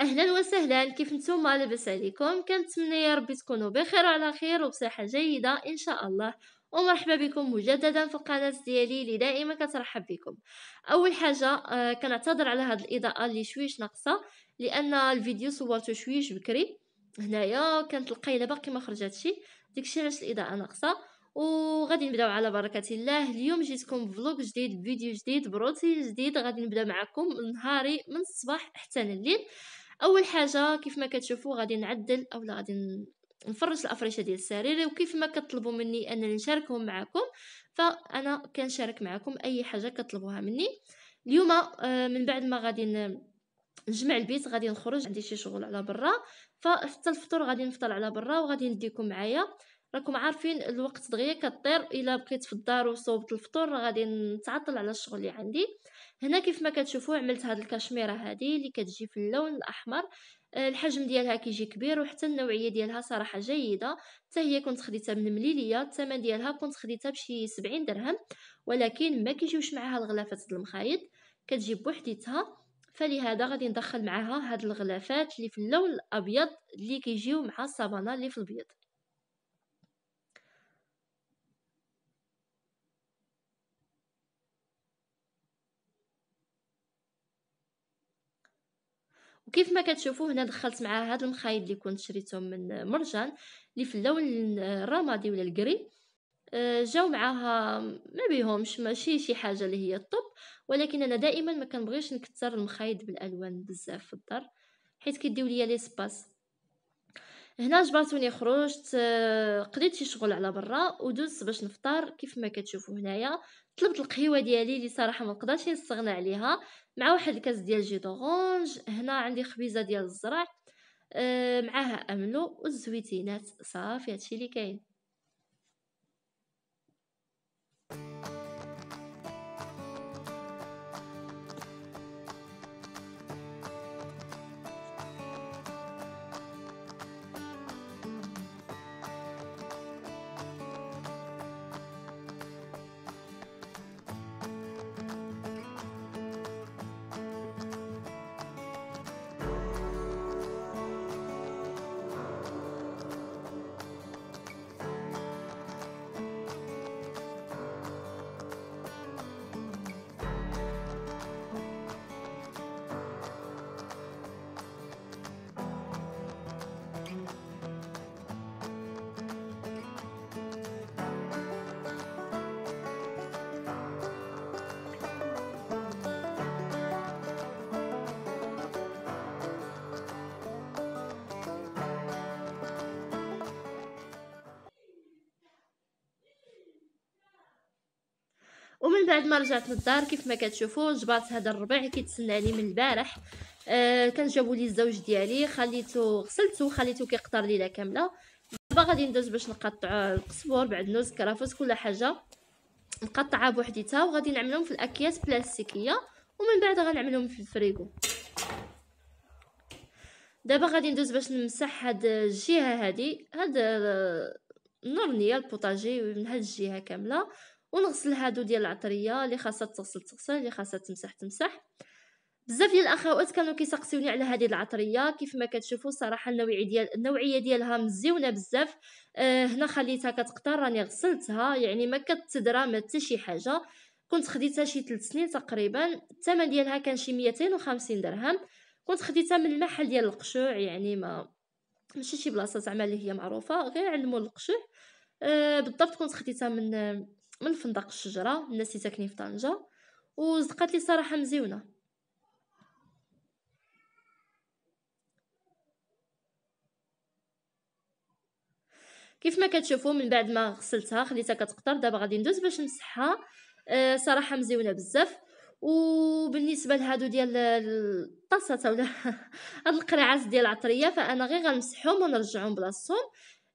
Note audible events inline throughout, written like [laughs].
اهلا وسهلا كيف نتوما لاباس عليكم كنتمنى يا ربي تكونوا بخير وعلى خير وبصحه جيده ان شاء الله ومرحبا بكم مجددا في القناة ديالي اللي دائما كترحب بكم اول حاجة آه كنعتذر على هاد الاضاءة اللي شويش ناقصة لان الفيديو صورته شويش بكري هنايا كانت القيله باقي ما خرجتش داكشي علاش الاضاءه ناقصه وغادي نبداو على بركه الله اليوم جيتكم فلوق جديد فيديو جديد بروتين جديد غادي نبدا معكم نهاري من الصباح حتى الليل اول حاجه كيف ما كتشوفوا غادي نعدل اولا غادي نفرش الافرشه ديال السرير وكيف ما كتطلبوا مني انني نشاركهم معكم فانا كنشارك معكم اي حاجه كطلبوها مني اليوم آه، من بعد ما غادي نجمع البيت غادي نخرج عندي شي شغل على برا فحتى الفطور غادي نفطر على برا وغادي نديكم معايا راكم عارفين الوقت دغيا كطير الا بقيت في الدار وصوبت الفطور غادي نتعطل على الشغل اللي عندي هنا كيف ما كتشوفوا عملت هاد الكشميره هذه اللي كتجي في اللون الاحمر آه، الحجم ديالها كيجي كبير وحتى النوعيه ديالها صراحه جيده حتى هي كنت خديتها من مليليه الثمن ديالها كنت خديتها بشي 70 درهم ولكن ما كيجيوش معها الغلافات د المخايط كتجي بوحديتها فلهذا غادي ندخل معها هاد الغلافات اللي في اللون الابيض اللي كيجيو مع الصبانه اللي في البيض وكيف ما كتشوفوا هنا دخلت معها هاد المخايد اللي كنت شريتهم من مرجان اللي في اللون الرمادي ولا الكري آه، جاو معاها ما بيهمش ماشي شي حاجه اللي هي الطب ولكن انا دائما ما كنبغيش نكثر المخايد بالالوان بزاف في الدار حيت كيديو ليا لي سباس هنا جبرتوني خرجت آه، قضيت شي شغل على برا ودوزت باش نفطر كيف ما كتشوفوا هنايا طلبت القهيوه ديالي اللي صراحه ما نقدرش نستغنى عليها مع واحد الكاس ديال جي دورونج هنا عندي خبيزه ديال الزرع أه معاها املو والزويتينات صافي هادشي اللي كاين بعد ما رجعت للدار كيف ما كتشوفوا جبرت هذا الربيع كيتسناني من البارح آه كان جابوا لي الزوج ديالي خليته غسلته وخليته كيقطر ليله كامله دابا غادي ندوز باش نقطع القزبر بعد نوز كرافس كل حاجه مقطعه بوحديتها وغادي نعملهم في الاكياس بلاستيكيه ومن بعد غنعملهم في الفريغو دابا غادي ندوز باش نمسح هاد الجهه هادي هاد آه، النورنيه البوطاجي من هاد الجهه كامله ونغسل هادو ديال العطريه اللي خاصها تغسل تغسل اللي خاصها تمسح تمسح بزاف ديال الاخوات كانوا كيسقسيوني على هذه العطريه كيف ما كتشوفوا صراحه النوعيه ديال النوعيه ديالها مزيونه بزاف أه هنا خليتها كتقطر راني غسلتها يعني ما كتدرى ما حتى شي حاجه كنت خديتها شي 3 سنين تقريبا الثمن ديالها كان شي 250 درهم كنت خديتها من المحل ديال القشوع يعني ما ماشي شي بلاصه زعما اللي هي معروفه غير علموا القشوع أه بالضبط كنت خديتها من من فندق الشجره الناس اللي ساكنين في طنجه وصدقات لي صراحه مزيونه كيف ما كتشوفوا من بعد ما غسلتها خليتها كتقطر دابا غادي ندوز باش نمسحها أه صراحه مزيونه بزاف وبالنسبه لهادو ديال الطاسات ولا [laughs] هاد القرعاس ديال العطريه فانا غير غنمسحهم ونرجعهم بلاصتهم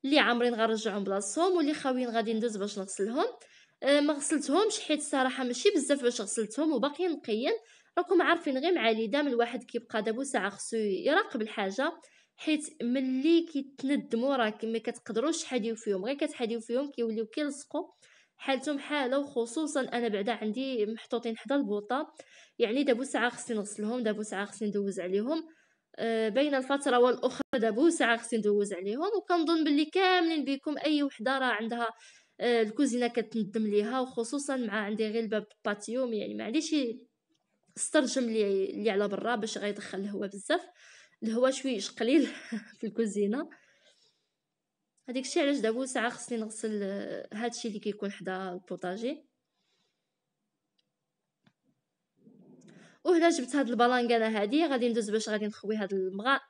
اللي عامرين غنرجعهم بلاصتهم واللي خاويين غادي ندوز باش نغسلهم آه، ما غسلتهمش حيت الصراحه ماشي بزاف باش غسلتهم وباقيين نقيين راكم عارفين غير مع دام الواحد كيبقى دابو ساعه خصو يراقب الحاجه حيت ملي كيتندموا راه ما كتقدروش تحاديو فيهم غير كتحاديو فيهم كيوليو كيلصقوا حالتهم حاله وخصوصا انا بعدا عندي محطوطين حدا البوطه يعني دابو ساعه خصني نغسلهم دابو ساعه خصني ندوز عليهم أه بين الفتره والاخرى دابو ساعه خصني ندوز عليهم وكنظن باللي كاملين بكم اي وحده راه عندها آه، الكوزينه كتندم ليها وخصوصا مع عندي غير الباب باتيو يعني معليش استرجم لي اللي على برا باش غيدخل الهواء بزاف الهواء شويش قليل [laughs] في الكوزينه هذيك الشيء علاش دابا ساعه خصني نغسل آه، الشيء اللي كيكون حدا البوطاجي وهنا جبت هاد البلانكانه هادي غادي ندوز باش غادي نخوي هاد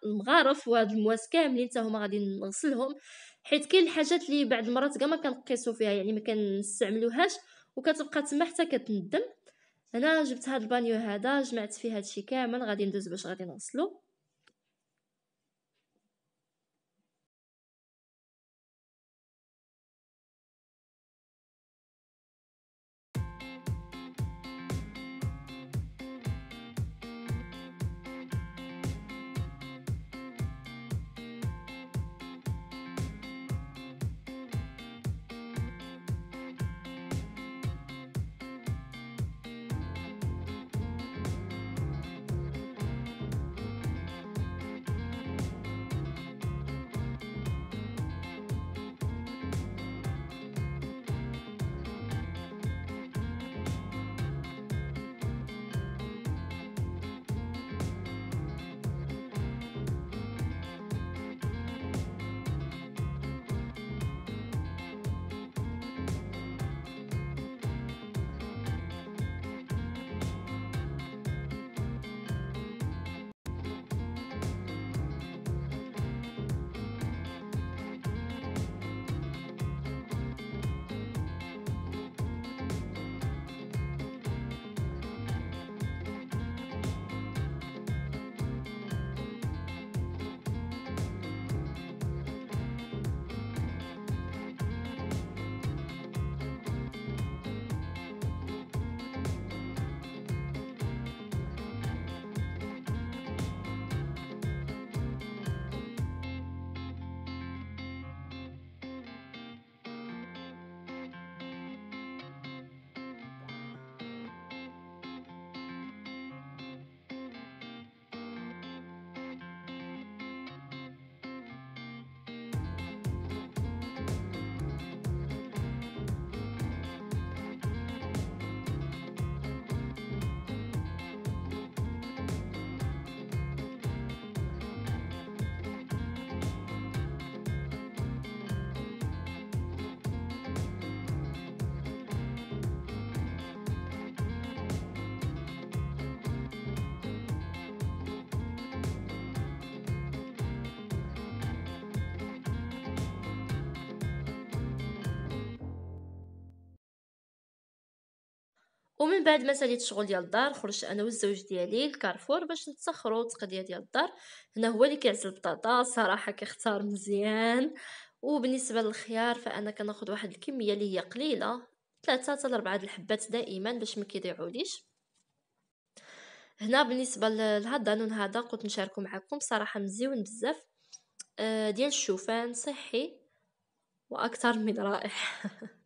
المغارف وهاد المواس كاملين حتى هما غادي نغسلهم حيت كاين الحاجات اللي بعض المرات كاع ما كنقيسو فيها يعني ما كنستعملوهاش وكتبقى تما حتى كتندم هنا جبت هاد البانيو هذا جمعت فيه هادشي كامل غادي ندوز باش غادي نغسلو ومن بعد ما ساليت الشغل ديال الدار خرجت انا والزوج ديالي لكارفور باش نتسخروا التقضيه ديال الدار هنا هو اللي كيعسل البطاطا صراحه كيختار مزيان وبالنسبه للخيار فانا كناخذ واحد الكميه اللي هي قليله ثلاثة حتى لأربعة الحبات دائما باش ما كيضيعوليش هنا بالنسبه لهاد النون هذا قلت نشاركو معكم صراحه مزيون بزاف آه، ديال الشوفان صحي واكثر من رائع [laughs]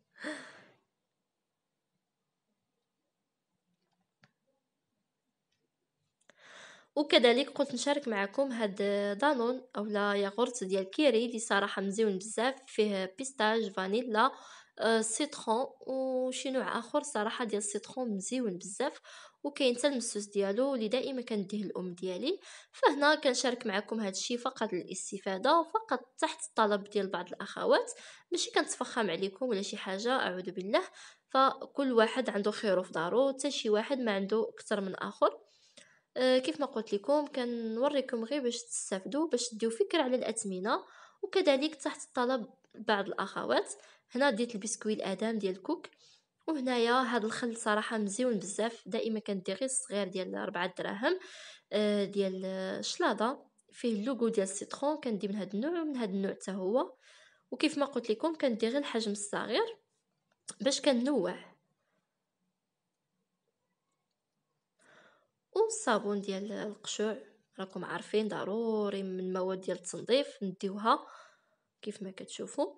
وكذلك قلت نشارك معكم هاد دانون او لا ياغورت ديال كيري اللي دي صراحه مزيون بزاف فيه بيستاج فانيلا آه، سيترون وشي نوع اخر صراحه ديال السيترون مزيون بزاف وكاين حتى المسوس ديالو اللي دائما كنديه الام ديالي فهنا كنشارك معكم هذا الشيء فقط للاستفاده فقط تحت الطلب ديال بعض الاخوات ماشي كنتفخم عليكم ولا شي حاجه اعوذ بالله فكل واحد عنده خيره في دارو حتى شي واحد ما عنده اكثر من اخر آه، كيف ما قلت لكم كنوريكم غير باش تستافدوا باش تديو فكره على الاثمنه وكذلك تحت طلب بعض الاخوات هنا ديت البسكوي الادام ديال كوك وهنايا هاد الخل صراحه مزيون بزاف دائما كندير غير الصغير ديال 4 دراهم آه، ديال الشلاضه فيه اللوغو ديال السيترون كندي من هاد النوع ومن هاد النوع حتى هو وكيف ما قلت لكم كندير غير الحجم الصغير باش كنوع والصابون ديال القشوع راكم عارفين ضروري من مواد ديال التنظيف نديوها كيف ما كتشوفوا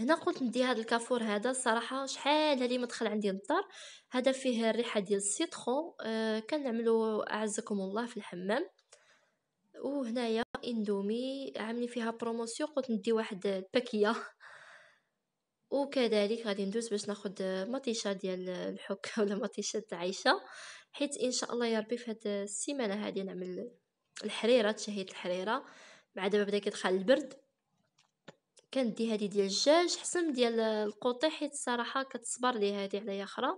هنا قلت ندي هذا الكافور هذا صراحه شحال هذه مدخل عندي للدار هذا فيه الريحه ديال السيترون آه كنعملو اعزكم الله في الحمام وهنايا اندومي عاملين فيها بروموسيون قلت ندي واحد الباكيه وكذلك غادي ندوز باش ناخد مطيشه ديال الحك [laughs] ولا مطيشه تاع عيشه حيت ان شاء الله يا ربي في هاد السيمانه هادي نعمل الحريره تشهيت الحريره مع دابا بدا كيدخل البرد كندي هادي ديال الدجاج حسن ديال القوطي حيت الصراحه كتصبر لي هادي على اخرى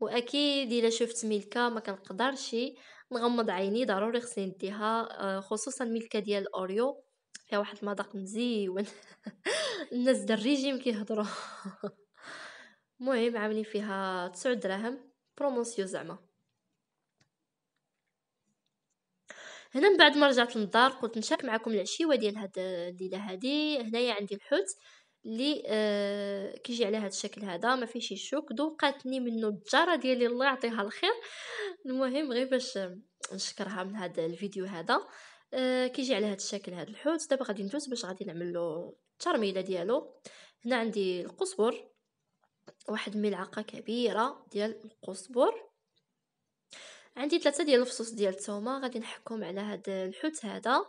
واكيد الا شفت ملكه ما كنقدرش نغمض عيني ضروري خصني نديها آه، خصوصا ملكه ديال الاوريو فيها واحد المذاق مزيون [laughs] الناس ديال الريجيم كيهضروا [laughs] المهم عاملين فيها 9 دراهم بروموسيو زعما هنا من بعد ما رجعت للدار قلت نشارك معكم العشيوه ديال هاد الليله هادي هنايا عندي الحوت اللي آه كيجي على هذا الشكل هذا ما فيش الشوك ذوقاتني منه الجاره ديالي الله يعطيها الخير المهم غير باش نشكرها من هذا الفيديو هذا آه كيجي على هذا الشكل هذا الحوت دابا غادي ندوز باش غادي نعمل له الترميله ديالو هنا عندي القزبر واحد ملعقه كبيره ديال القزبر عندي ثلاثه ديال الفصوص ديال الثومه غادي نحكم على هذا الحوت هذا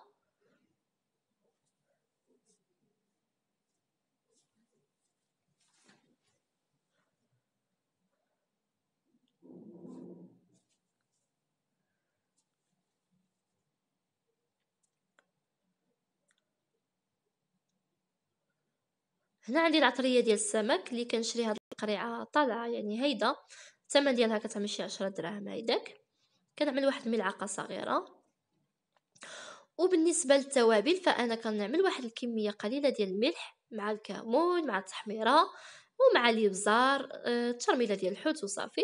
هنا عندي العطريه ديال السمك اللي كنشري هاد القريعه طالعه يعني هيدا الثمن ديالها كتعمل شي 10 دراهم هيداك كنعمل واحد الملعقه صغيره وبالنسبه للتوابل فانا كنعمل واحد الكميه قليله ديال الملح مع الكمون مع التحميره ومع الابزار آه، الترميله ديال الحوت وصافي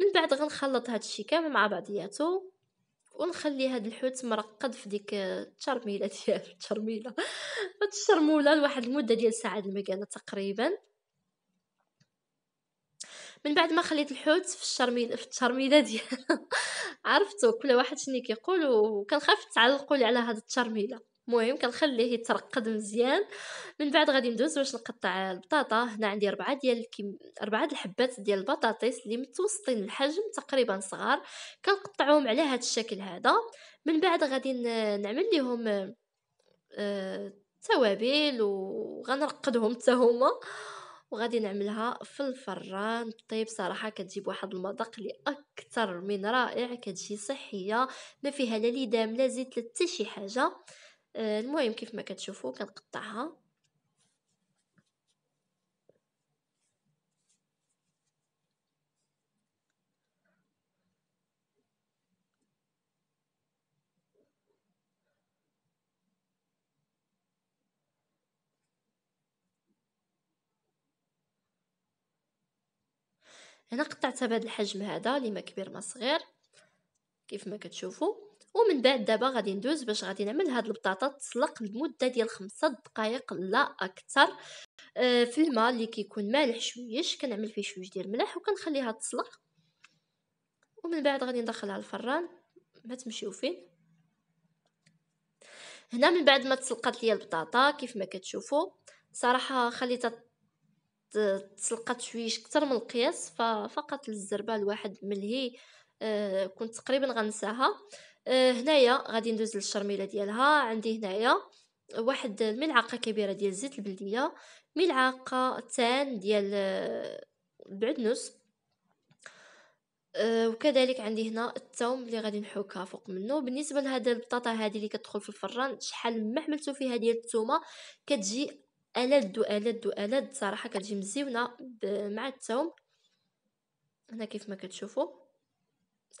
من بعد غنخلط هادشي كامل مع بعضياته ونخلي هاد الحوت مرقد في ديك التشرميله ديالو [laughs] التشرميله هاد الشرموله لواحد المده ديال ساعه المكانه تقريبا من بعد ما خليت الحوت في الشرميل في التشرميله ديالها [laughs] عرفتو كل واحد شنو كيقول وكنخاف تعلقوا لي على هاد التشرميله المهم كنخليه يترقد مزيان من بعد غادي ندوز باش نقطع البطاطا هنا عندي أربعة ديال الكم... ربعة الحبات ديال البطاطيس اللي متوسطين الحجم تقريبا صغار كنقطعهم على هذا الشكل هذا من بعد غادي نعمل لهم آه... توابل وغنرقدهم حتى هما وغادي نعملها في الفران طيب صراحه كتجيب واحد المذاق اللي اكثر من رائع كتجي صحيه ما فيها لا لدام لا زيت لا حاجة شي حاجه آه، المهم كيف ما كتشوفوا كنقطعها هنا قطعتها بهذا الحجم هذا اللي ما كبير ما صغير كيف ما كتشوفوا ومن بعد دابا غادي ندوز باش غادي نعمل هاد البطاطا تسلق لمده ديال خمسة دقائق لا اكثر آه في الماء اللي كيكون مالح شويش كنعمل فيه شويش ديال الملح وكنخليها تسلق ومن بعد غادي ندخلها الفران ما تمشيو فين هنا من بعد ما تسلقات ليا البطاطا كيف ما كتشوفوا صراحه خليتها تسلقات شويش كتر من القياس فقط للزربه الواحد ملهي آه كنت تقريبا غنساها آه، هنايا غادي ندوز للشرميله ديالها عندي هنايا واحد الملعقه كبيره ديال زيت البلديه ملعقه تان ديال البعدنوس آه، آه، وكذلك عندي هنا الثوم اللي غادي نحوكها فوق منه بالنسبه لهذا البطاطا هذه اللي كتدخل في الفران شحال ما عملتو فيها ديال الثومه كتجي الد والد والد صراحه كتجي مزيونه مع الثوم هنا كيف ما كتشوفوا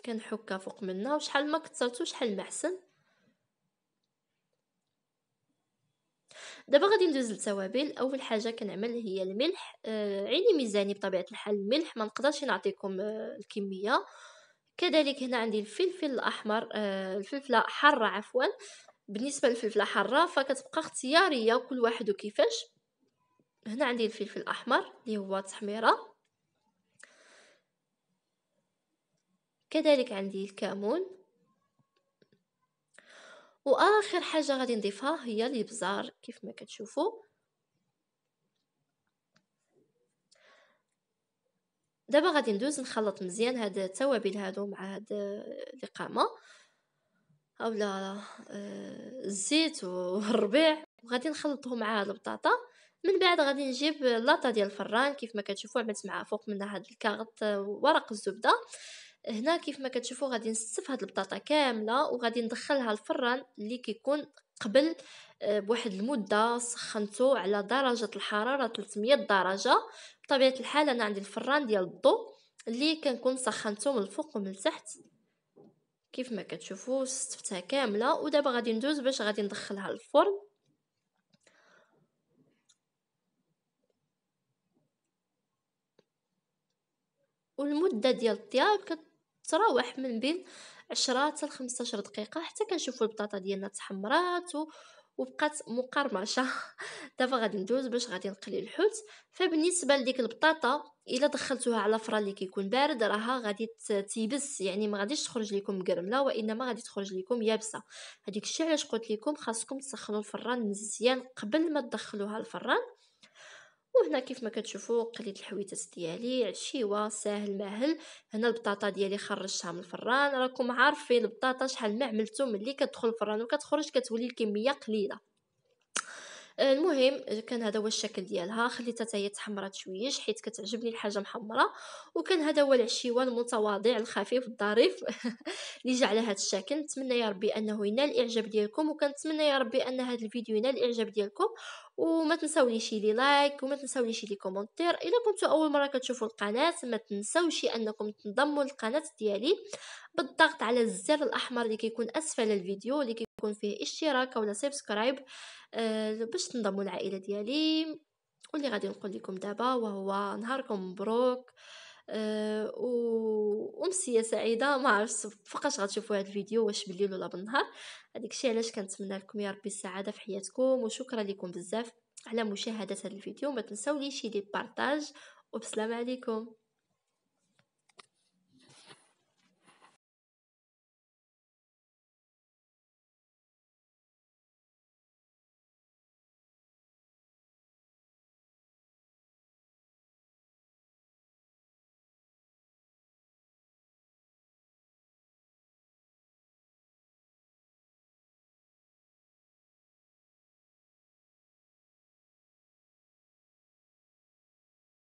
كنحكها فوق منها وشحال ما كثرتو شحال ما احسن دابا غادي ندوز للتوابل اول حاجه كنعمل هي الملح آه عيني ميزاني بطبيعه الحال الملح ما نقدرش نعطيكم آه الكميه كذلك هنا عندي الفلفل الاحمر آه الفلفله حاره عفوا بالنسبه للفلفله حاره فكتبقى اختياريه كل واحد وكيفاش هنا عندي الفلفل الاحمر اللي هو تحميره كذلك عندي الكمون واخر حاجه غادي نضيفها هي الابزار كيف ما كتشوفوا دابا غادي ندوز نخلط مزيان هاد التوابل هادو مع هاد الاقامه اولا آه، الزيت والربيع وغادي نخلطهم مع هاد البطاطا من بعد غادي نجيب لاطه ديال الفران كيف ما كتشوفوا عملت معها فوق منها هاد الكاغط آه، ورق الزبده هنا كيف ما كتشوفوا غادي نستف هاد البطاطا كامله وغادي ندخلها الفران اللي كيكون قبل آه، بواحد المده سخنتو على درجه الحراره 300 درجه بطبيعه الحال انا عندي الفران ديال الضو اللي كنكون سخنته من الفوق ومن التحت كيف ما كتشوفوا صفتها كامله ودابا غادي ندوز باش غادي ندخلها الفرن والمده ديال الطياب كت... تراوح من بين عشرة حتى لخمسطاش دقيقه حتى كنشوفو البطاطا ديالنا تحمرات وبقات مقرمشه [laughs] دابا غادي ندوز باش غادي نقلي الحوت فبالنسبه لديك البطاطا الا دخلتوها على فرا اللي كيكون بارد راها غادي تيبس يعني ما غاديش تخرج لكم قرملة وانما غادي تخرج لكم يابسه هذيك الشيء علاش قلت لكم خاصكم تسخنوا الفران مزيان قبل ما تدخلوها الفران وهنا كيف ما كتشوفوا قليت الحويتات ديالي عشيوه ساهل ماهل هنا البطاطا ديالي خرجتها من الفران راكم عارفين البطاطا شحال ما عملتو ملي كتدخل الفران وكتخرج كتولي الكميه قليله آه، المهم كان هذا هو الشكل ديالها خليتها حتى هي تحمرات شويه حيت كتعجبني الحاجه محمره وكان هذا هو العشيوه المتواضع الخفيف الظريف [laughs] اللي جا على هذا الشكل نتمنى يا ربي انه ينال الاعجاب ديالكم وكنتمنى يا ربي ان هذا الفيديو ينال الاعجاب ديالكم وما تنساونيش لي لايك وما تنساونيش لي كومنتير الا كنتو اول مره كتشوفوا القناه ما تنساوش انكم تنضموا للقناه ديالي بالضغط على الزر الاحمر اللي كيكون اسفل الفيديو اللي كيكون فيه اشتراك ولا سبسكرايب أه باش تنضموا العائله ديالي واللي غادي نقول لكم دابا وهو نهاركم مبروك أه امسيه سعيده ما عرفت فقاش غتشوفوا هذا الفيديو واش بالليل ولا بالنهار هذيك الشيء علاش كنتمنى لكم يا ربي السعاده في حياتكم وشكرا لكم بزاف على مشاهده هذا الفيديو ما تنساوليش دي بارطاج وبسلام عليكم